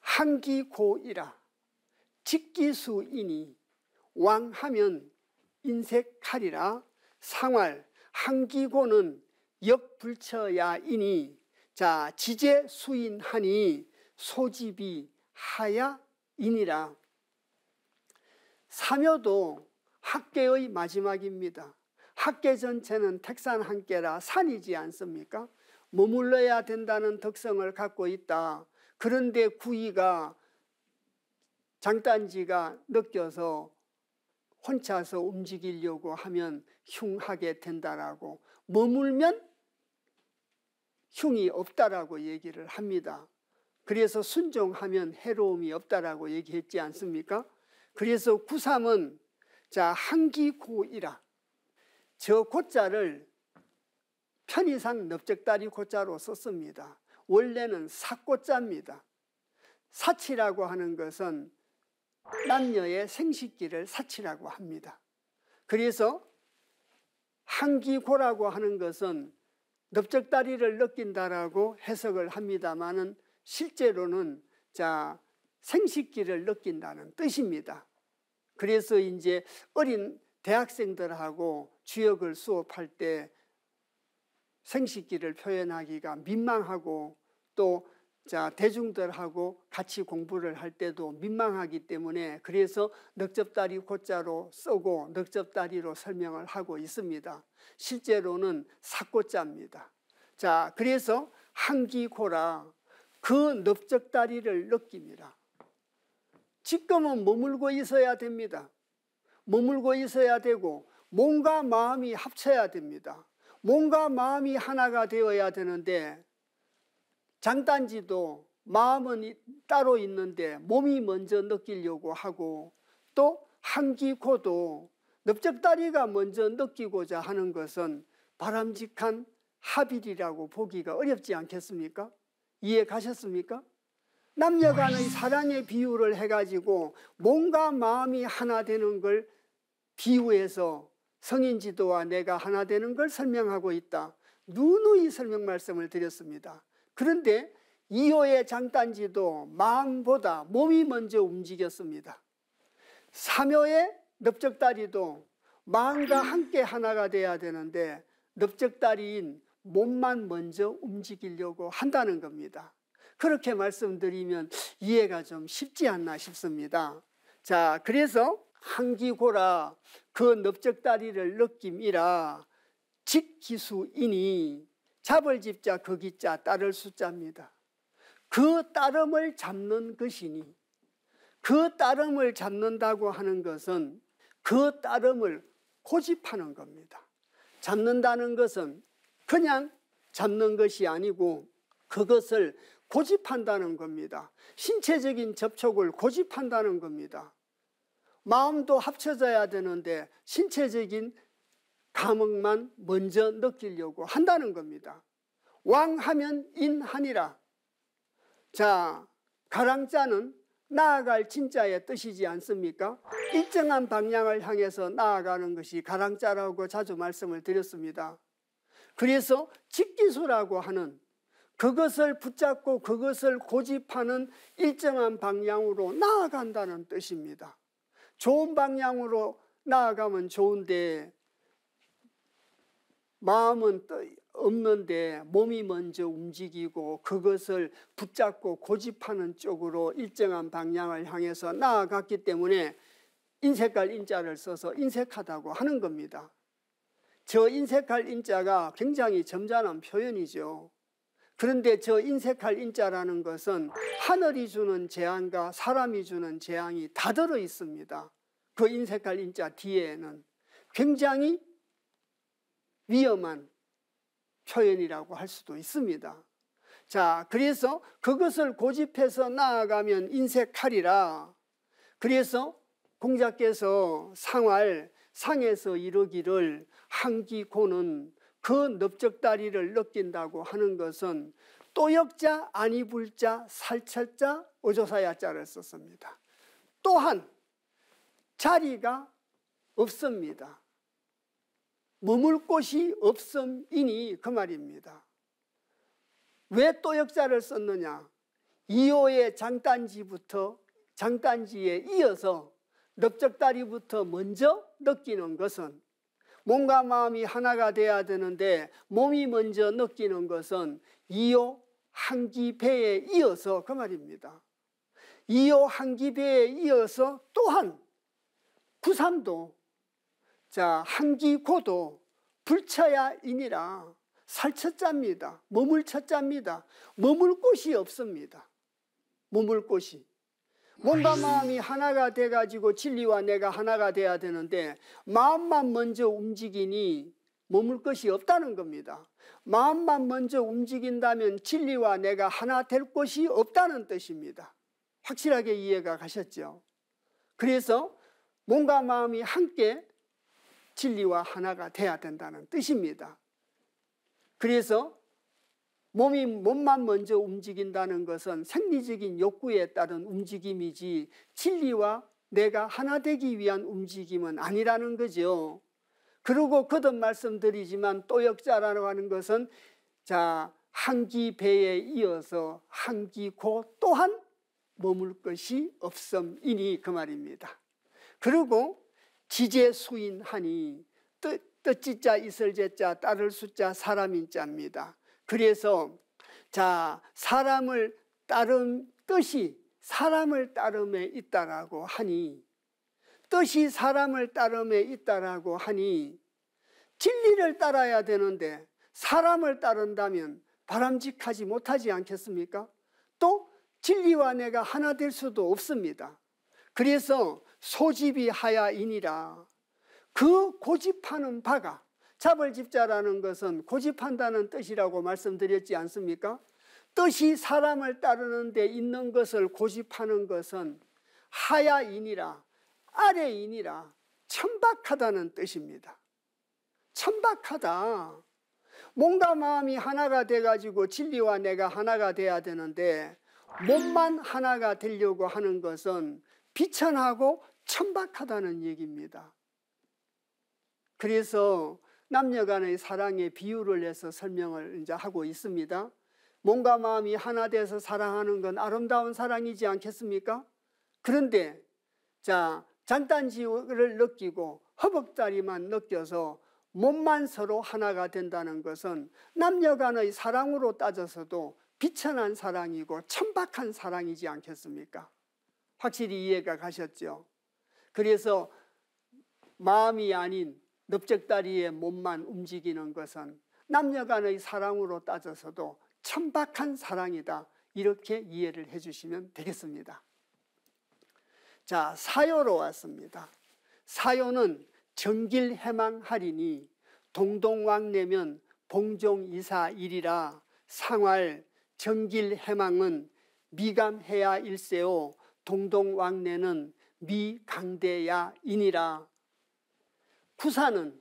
한기고이라 직기수이니 왕하면 인색하리라 상활 한기고는 역불처야이니 자 지제 수인하니 소집이 하야이니라 사묘도 학계의 마지막입니다. 학계 전체는 택산 한계라 산이지 않습니까? 머물러야 된다는 덕성을 갖고 있다. 그런데 구이가 장단지가 느껴서 혼자서 움직이려고 하면 흉하게 된다라고 머물면 흉이 없다라고 얘기를 합니다. 그래서 순종하면 해로움이 없다라고 얘기했지 않습니까? 그래서 구삼은 자 한기고이라 저 고자를 편의상 넓적다리 고자로 썼습니다. 원래는 사고자입니다. 사치라고 하는 것은 남녀의 생식기를 사치라고 합니다. 그래서 한기고라고 하는 것은 넓적다리를 느낀다라고 해석을 합니다만은 실제로는 자 생식기를 느낀다는 뜻입니다. 그래서 이제 어린 대학생들하고 주역을 수업할 때 생식기를 표현하기가 민망하고 또 자, 대중들하고 같이 공부를 할 때도 민망하기 때문에 그래서 넉접다리 고자로 쓰고 넉접다리로 설명을 하고 있습니다. 실제로는 사고자입니다. 자, 그래서 한기고라 그 넓적다리를 느낍니다. 지금은 머물고 있어야 됩니다. 머물고 있어야 되고 몸과 마음이 합쳐야 됩니다. 몸과 마음이 하나가 되어야 되는데 장단지도 마음은 따로 있는데 몸이 먼저 느끼려고 하고 또 한기코도 넓적다리가 먼저 느끼고자 하는 것은 바람직한 합일이라고 보기가 어렵지 않겠습니까? 이해 가셨습니까? 남녀간의 사랑의 비유를 해가지고 몸과 마음이 하나 되는 걸 비유해서 성인 지도와 내가 하나 되는 걸 설명하고 있다. 누누이 설명 말씀을 드렸습니다. 그런데 이호의 장단지도 망보다 몸이 먼저 움직였습니다. 삼효의 넓적다리도 망과 함께 하나가 돼야 되는데 넓적다리인 몸만 먼저 움직이려고 한다는 겁니다. 그렇게 말씀드리면 이해가 좀 쉽지 않나 싶습니다. 자, 그래서 한기고라 그 넓적다리를 느낌이라 직기수인이 잡을 집자 거기자 그 따를 숫자입니다. 그 따름을 잡는 것이니 그 따름을 잡는다고 하는 것은 그 따름을 고집하는 겁니다. 잡는다는 것은 그냥 잡는 것이 아니고 그것을 고집한다는 겁니다. 신체적인 접촉을 고집한다는 겁니다. 마음도 합쳐져야 되는데 신체적인 감흥만 먼저 느끼려고 한다는 겁니다. 왕하면 인하니라. 자, 가랑자는 나아갈 진짜의 뜻이지 않습니까? 일정한 방향을 향해서 나아가는 것이 가랑자라고 자주 말씀을 드렸습니다. 그래서 직기수라고 하는 그것을 붙잡고 그것을 고집하는 일정한 방향으로 나아간다는 뜻입니다. 좋은 방향으로 나아가면 좋은데 마음은 없는데 몸이 먼저 움직이고 그것을 붙잡고 고집하는 쪽으로 일정한 방향을 향해서 나아갔기 때문에 인색할 인자를 써서 인색하다고 하는 겁니다. 저 인색할 인자가 굉장히 점잖은 표현이죠. 그런데 저 인색할 인자라는 것은 하늘이 주는 재앙과 사람이 주는 재앙이 다 들어 있습니다. 그 인색할 인자 뒤에는 굉장히 위험한 표현이라고 할 수도 있습니다. 자, 그래서 그것을 고집해서 나아가면 인색하리라. 그래서 공자께서 상활, 상에서 이르기를 한기고는 그 넓적다리를 느낀다고 하는 것은 또역자, 아니불자, 살찰자, 어조사야자를 썼습니다. 또한 자리가 없습니다. 머물 곳이 없음이니 그 말입니다. 왜 또 역자를 썼느냐? 이호의 장단지부터 장단지에 이어서 넓적다리부터 먼저 느끼는 것은 몸과 마음이 하나가 돼야 되는데 몸이 먼저 느끼는 것은 이호 한기배에 이어서 그 말입니다. 이호 한기배에 이어서 또한 구삼도 자, 한기 고도 불차야이니라 살처자니다 머물 처자니다 머물 곳이 없습니다. 머물 곳이. 몸과 마음이 하나가 돼가지고 진리와 내가 하나가 돼야 되는데 마음만 먼저 움직이니 머물 것이 없다는 겁니다. 마음만 먼저 움직인다면 진리와 내가 하나 될 곳이 없다는 뜻입니다. 확실하게 이해가 가셨죠? 그래서 몸과 마음이 함께 진리와 하나가 돼야 된다는 뜻입니다. 그래서 몸이 몸만 먼저 움직인다는 것은 생리적인 욕구에 따른 움직임이지 진리와 내가 하나 되기 위한 움직임은 아니라는 거죠. 그리고 거듭 말씀드리지만 또 역자라고 하는 것은 자, 한기 배에 이어서 한기 고 또한 머물 것이 없음이니 그 말입니다. 그리고 지제 수인하니 뜻, 뜻지자 이설제자 따를 숫자 사람인자입니다. 그래서 자 사람을 따름 뜻이 사람을 따름에 있다라고 하니 뜻이 사람을 따름에 있다라고 하니 진리를 따라야 되는데 사람을 따른다면 바람직하지 못하지 않겠습니까? 또 진리와 내가 하나 될 수도 없습니다. 그래서 소집이 하야이니라 그 고집하는 바가 잡을 집자라는 것은 고집한다는 뜻이라고 말씀드렸지 않습니까? 뜻이 사람을 따르는 데 있는 것을 고집하는 것은 하야이니라 아래이니라 천박하다는 뜻입니다 천박하다 몸과 마음이 하나가 돼가지고 진리와 내가 하나가 돼야 되는데 몸만 하나가 되려고 하는 것은 비천하고 천박하다는 얘기입니다. 그래서 남녀 간의 사랑의 비유를 해서 설명을 이제 하고 있습니다. 몸과 마음이 하나 돼서 사랑하는 건 아름다운 사랑이지 않겠습니까? 그런데 자, 잔단지를 느끼고 허벅다리만 느껴서 몸만 서로 하나가 된다는 것은 남녀 간의 사랑으로 따져서도 비천한 사랑이고 천박한 사랑이지 않겠습니까? 확실히 이해가 가셨죠. 그래서 마음이 아닌 넓적다리의 몸만 움직이는 것은 남녀간의 사랑으로 따져서도 천박한 사랑이다. 이렇게 이해를 해주시면 되겠습니다. 자, 사요로 왔습니다. 사요는 정길 해망하리니 동동왕 내면 봉종 이사 일이라 상활 정길 해망은 미감해야 일세오 동동 왕래는 미강대야인이라 구사는자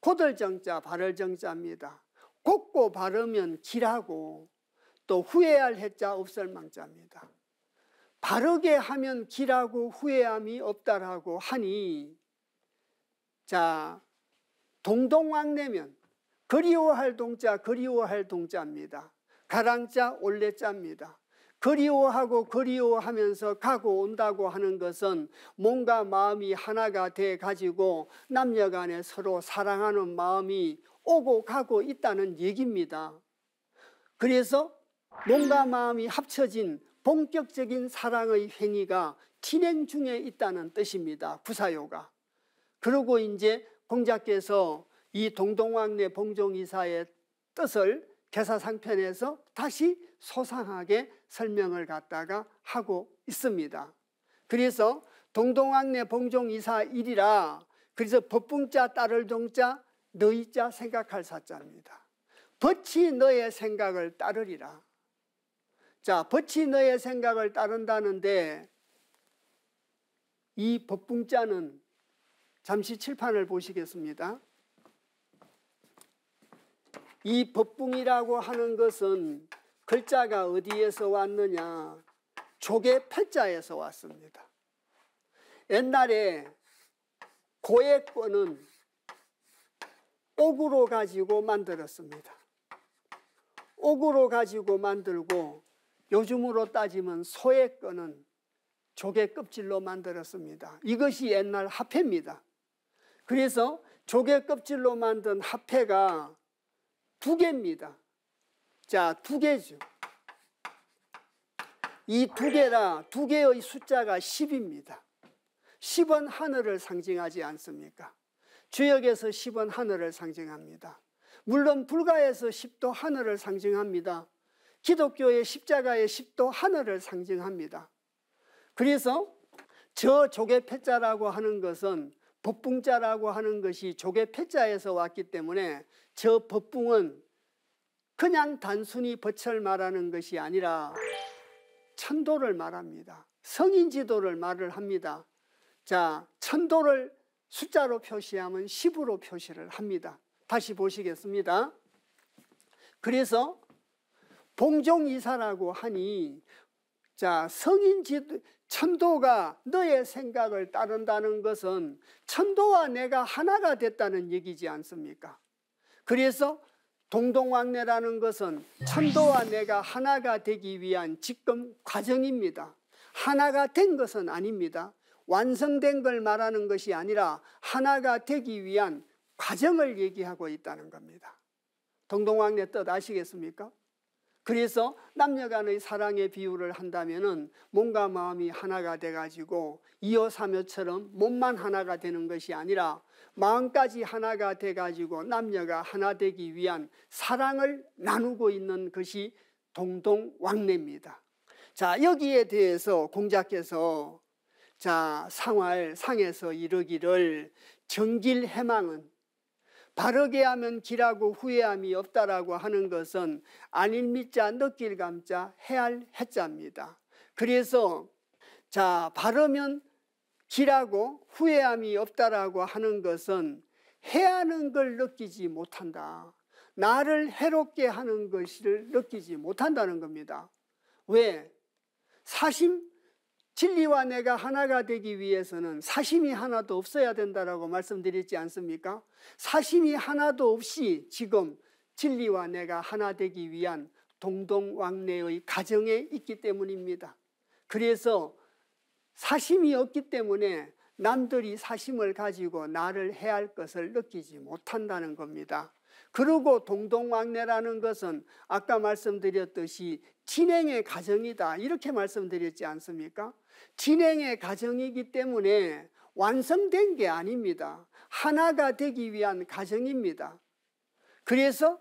고들정자 발을정자입니다. 곱고 바르면 길하고 또 후회할 해자 없을망자입니다. 바르게 하면 길하고 후회함이 없다라고 하니 자 동동왕내면 그리워할 동자 그리워할 동자입니다. 가랑자 올레자입니다. 그리워하고 그리워하면서 가고 온다고 하는 것은 몸과 마음이 하나가 돼 가지고 남녀간에 서로 사랑하는 마음이 오고 가고 있다는 얘기입니다. 그래서 몸과 마음이 합쳐진 본격적인 사랑의 행위가 진행 중에 있다는 뜻입니다. 구사요가. 그리고 이제 공자께서 이 동동왕래 봉종이사의 뜻을 개사상편에서 다시 소상하게 설명을 갖다가 하고 있습니다. 그래서 동동왕래 봉종이사 일이라 그래서 법붕자 따를 동자 너희자 생각할 사자입니다. 버치 너의 생각을 따르리라. 자, 버치 너의 생각을 따른다는데 이 법붕자는 잠시 칠판을 보시겠습니다. 이 법붕이라고 하는 것은 글자가 어디에서 왔느냐? 조개 팔자에서 왔습니다. 옛날에 고액권은 옥으로 가지고 만들었습니다. 옥으로 가지고 만들고 요즘으로 따지면 소액권은 조개 껍질로 만들었습니다. 이것이 옛날 화폐입니다. 그래서 조개 껍질로 만든 화폐가 두 개입니다. 자, 두 개죠. 이 두 개라 두 개의 숫자가 10입니다. 10은 하늘을 상징하지 않습니까? 주역에서 10은 하늘을 상징합니다. 물론 불가에서 10도 하늘을 상징합니다. 기독교의 십자가의 10도 하늘을 상징합니다. 그래서 저 조개 패자라고 하는 것은 법붕자라고 하는 것이 조개 패자에서 왔기 때문에 저 법붕은 그냥 단순히 벗을 말하는 것이 아니라 천도를 말합니다. 성인 지도를 말을 합니다. 자, 천도를 숫자로 표시하면 10으로 표시를 합니다. 다시 보시겠습니다. 그래서 봉종 이사라고 하니 자, 성인 지도 천도가 너의 생각을 따른다는 것은 천도와 내가 하나가 됐다는 얘기지 않습니까? 그래서 동동왕래라는 것은 천도와 내가 하나가 되기 위한 지금 과정입니다. 하나가 된 것은 아닙니다. 완성된 걸 말하는 것이 아니라 하나가 되기 위한 과정을 얘기하고 있다는 겁니다. 동동왕래 뜻 아시겠습니까? 그래서 남녀간의 사랑의 비유를 한다면은 몸과 마음이 하나가 돼가지고 이어사묘처럼 몸만 하나가 되는 것이 아니라 마음까지 하나가 돼가지고 남녀가 하나 되기 위한 사랑을 나누고 있는 것이 동동왕래입니다. 자 여기에 대해서 공자께서 자 상활 상에서 이르기를 정길 해망은 바르게 하면 길하고 후회함이 없다라고 하는 것은 안일 믿자 느낄 감자 해알 해자입니다. 그래서 자 바르면 지라고 후회함이 없다라고 하는 것은 해하는 걸 느끼지 못한다. 나를 해롭게 하는 것을 느끼지 못한다는 겁니다. 왜? 사심? 진리와 내가 하나가 되기 위해서는 사심이 하나도 없어야 된다라고 말씀드렸지 않습니까? 사심이 하나도 없이 지금 진리와 내가 하나 되기 위한 동동왕래의 가정에 있기 때문입니다. 그래서 사심이 없기 때문에 남들이 사심을 가지고 나를 해할 것을 느끼지 못한다는 겁니다. 그리고 동동왕래라는 것은 아까 말씀드렸듯이 진행의 가정이다 이렇게 말씀드렸지 않습니까? 진행의 가정이기 때문에 완성된 게 아닙니다. 하나가 되기 위한 가정입니다. 그래서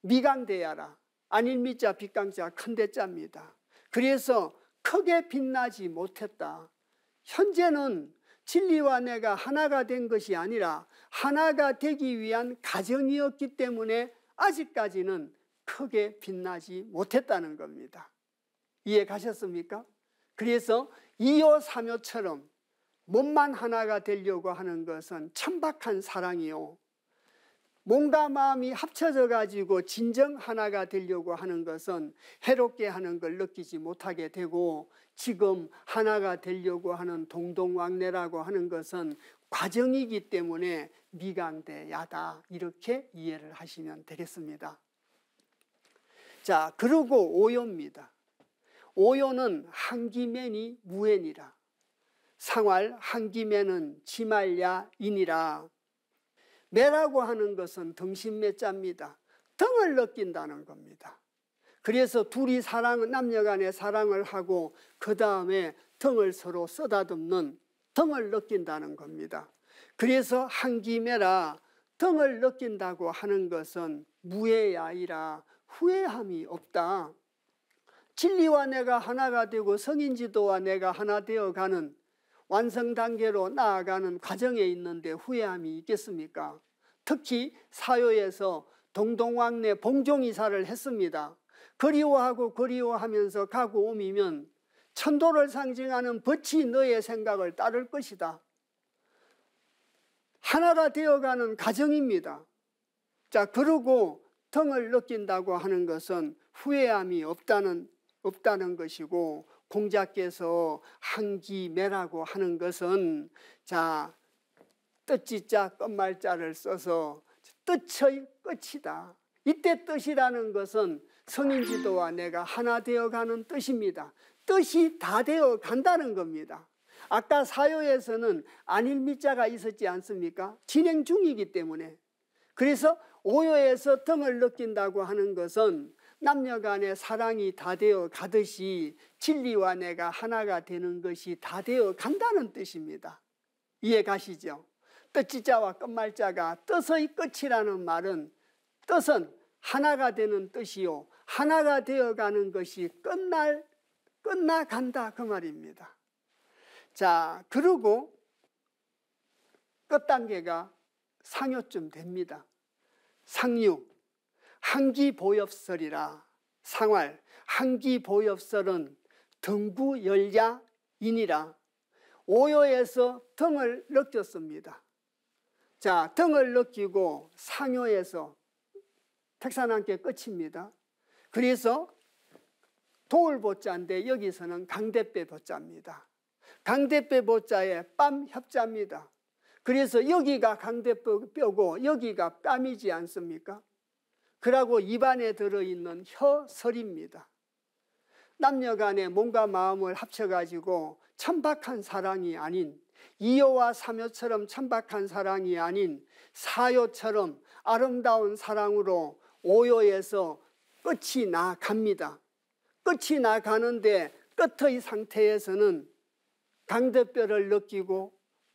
미강대야라. 아닐 미자 빗강자 큰대자입니다. 그래서 크게 빛나지 못했다. 현재는 진리와 내가 하나가 된 것이 아니라 하나가 되기 위한 가정이었기 때문에 아직까지는 크게 빛나지 못했다는 겁니다. 이해 가셨습니까? 그래서 이호삼효처럼 몸만 하나가 되려고 하는 것은 천박한 사랑이요. 몸과 마음이 합쳐져 가지고 진정 하나가 되려고 하는 것은 해롭게 하는 걸 느끼지 못하게 되고 지금 하나가 되려고 하는 동동왕래라고 하는 것은 과정이기 때문에 미강대 야다 이렇게 이해를 하시면 되겠습니다. 자, 그리고 오요입니다. 오요는 한기맨이 무엔이라. 상활 한기맨은 지말야인이라. 매라고 하는 것은 등신매자입니다. 등을 느낀다는 겁니다. 그래서 둘이 사랑, 남녀간의 사랑을 하고 그 다음에 등을 서로 쓰다듬는 등을 느낀다는 겁니다. 그래서 한기매라 등을 느낀다고 하는 것은 무예야이라 후회함이 없다. 진리와 내가 하나가 되고 성인지도와 내가 하나 되어가는 완성 단계로 나아가는 과정에 있는데 후회함이 있겠습니까? 특히 사요에서 동동왕래 봉종이사를 했습니다. 그리워하고 그리워하면서 가고 오미면 천도를 상징하는 벗이 너의 생각을 따를 것이다. 하나가 되어가는 가정입니다. 자, 그러고 등을 느낀다고 하는 것은 후회함이 없다는, 없다는 것이고 공자께서 한기매라고 하는 것은 자 뜻지자 끝말자를 써서 뜻의 끝이다. 이때 뜻이라는 것은 성인지도와 내가 하나 되어가는 뜻입니다. 뜻이 다 되어간다는 겁니다. 아까 사요에서는 안일미자가 있었지 않습니까? 진행 중이기 때문에 그래서 오요에서 등을 느낀다고 하는 것은 남녀 간의 사랑이 다 되어 가듯이 진리와 내가 하나가 되는 것이 다 되어 간다는 뜻입니다. 이해 가시죠? 뜻지자와 끝말자가 뜻의 끝이라는 말은 뜻은 하나가 되는 뜻이요 하나가 되어가는 것이 끝날 끝나간다 그 말입니다. 자 그리고 끝 단계가 상요쯤 됩니다. 상유 한기보엽설이라 상활 한기보엽설은 등부열야인이라 오요에서 등을 느꼈습니다. 자, 등을 느끼고 상요에서 택산함께 끝입니다. 그래서 도울보자인데 여기서는 강대배 보자입니다. 강대배 보자에 뺨 협자입니다. 그래서 여기가 강대뼈고 여기가 뺨이지 않습니까? 그러고 입안에 들어있는 혀설입니다. 남녀간의 몸과 마음을 합쳐가지고 천박한 사랑이 아닌 이요와 사묘처럼 천박한 사랑이 아닌 사요처럼 아름다운 사랑으로 오요에서 끝이 나갑니다. 끝이 나가는데 끝의 상태에서는 강대뼈를 느끼고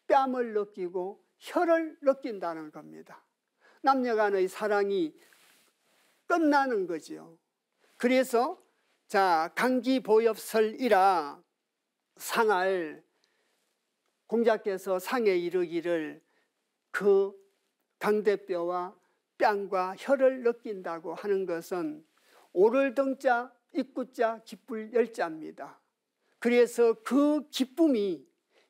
뺨을 느끼고 혀를 느낀다는 겁니다. 남녀간의 사랑이 끝나는 거지요. 그래서 자, 강기보엽설이라 상할 공자께서 상에 이르기를 그 강대뼈와 뺨과 혀를 느낀다고 하는 것은 오를 등자, 입구자, 기쁠 열자입니다. 그래서 그 기쁨이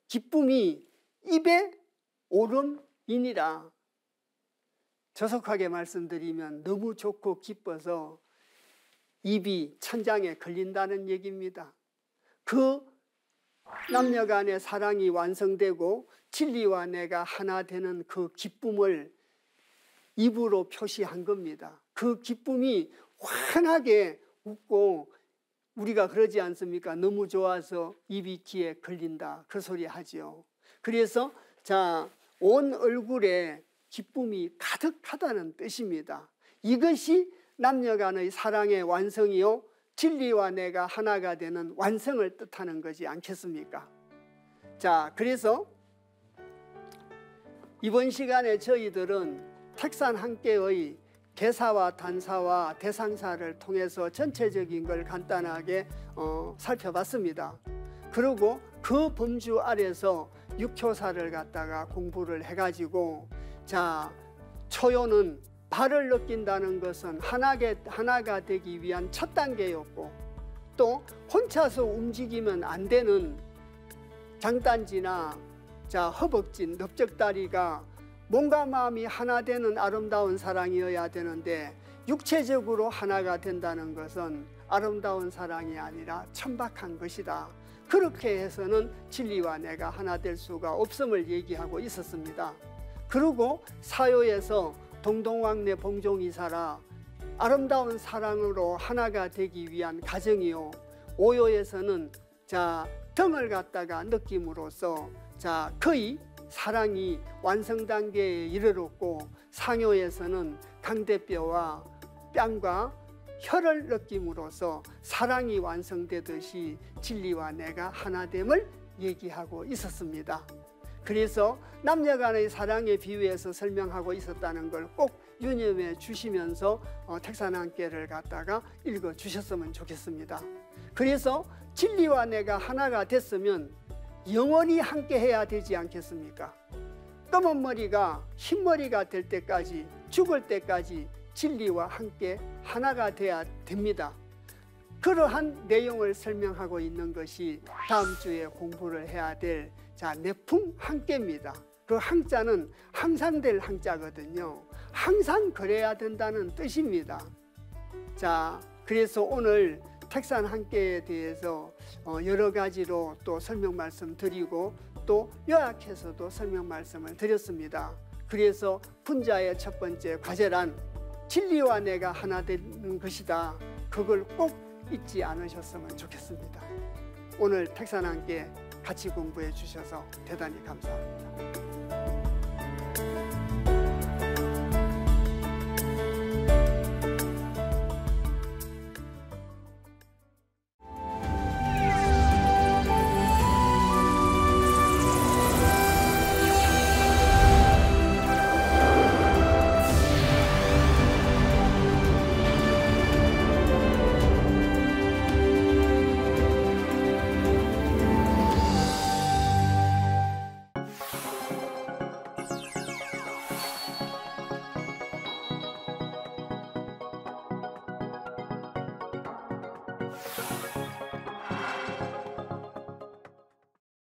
기쁨이 입에 오름이니라. 저속하게 말씀드리면 너무 좋고 기뻐서 입이 천장에 걸린다는 얘기입니다. 그 남녀 간의 사랑이 완성되고 진리와 내가 하나 되는 그 기쁨을 입으로 표시한 겁니다. 그 기쁨이 환하게 웃고 우리가 그러지 않습니까? 너무 좋아서 입이 귀에 걸린다. 그 소리 하지요. 그래서 자, 온 얼굴에 기쁨이 가득하다는 뜻입니다. 이것이 남녀간의 사랑의 완성이요 진리와 내가 하나가 되는 완성을 뜻하는 것이 않겠습니까? 자, 그래서 이번 시간에 저희들은 택산 함께의 개사와 단사와 대상사를 통해서 전체적인 걸 간단하게 어, 살펴봤습니다. 그리고 그 범주 아래서 육효사를 갖다가 공부를 해가지고 자 초요는 발을 느낀다는 것은 하나게, 하나가 되기 위한 첫 단계였고 또 혼자서 움직이면 안 되는 장단지나 자 허벅지, 넓적다리가 몸과 마음이 하나 되는 아름다운 사랑이어야 되는데 육체적으로 하나가 된다는 것은 아름다운 사랑이 아니라 천박한 것이다. 그렇게 해서는 진리와 내가 하나 될 수가 없음을 얘기하고 있었습니다. 그리고 사요에서 동동왕래 봉종이사라 아름다운 사랑으로 하나가 되기 위한 가정이요 오요에서는 자 정을 갖다가 느낌으로써 자 거의 사랑이 완성 단계에 이르렀고 상요에서는 강대뼈와 뺨과 혀를 느낌으로써 사랑이 완성되듯이 진리와 내가 하나됨을 얘기하고 있었습니다. 그래서 남녀 간의 사랑에 비유해서 설명하고 있었다는 걸 꼭 유념해 주시면서 어, 택산함께를 갖다가 읽어 주셨으면 좋겠습니다. 그래서 진리와 내가 하나가 됐으면 영원히 함께 해야 되지 않겠습니까? 검은 머리가 흰 머리가 될 때까지 죽을 때까지 진리와 함께 하나가 돼야 됩니다. 그러한 내용을 설명하고 있는 것이 다음 주에 공부를 해야 될 자, 내풍 한께입니다. 그한자는 항상 될한자거든요 항상 그래야 된다는 뜻입니다. 자, 그래서 오늘 택산 한께에 대해서 어, 여러 가지로 또 설명 말씀 드리고 또 요약해서도 설명 말씀을 드렸습니다. 그래서 분자의 첫 번째 과제란 진리와 내가 하나 되는 것이다. 그걸 꼭 잊지 않으셨으면 좋겠습니다. 오늘 택산 함께 같이 공부해 주셔서 대단히 감사합니다.